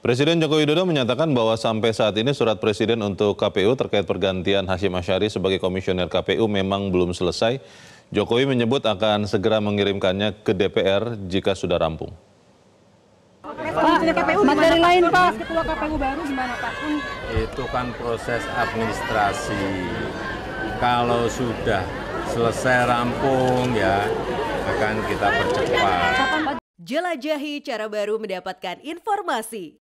Presiden Joko Widodo menyatakan bahwa sampai saat ini surat Presiden untuk KPU terkait pergantian Hashim Asyari sebagai komisioner KPU memang belum selesai. Jokowi menyebut akan segera mengirimkannya ke DPR jika sudah rampung. materi lain Pak. KPU baru gimana Pak? Itu kan proses administrasi. Kalau sudah selesai rampung ya akan kita percepat. Jelajahi cara baru mendapatkan informasi.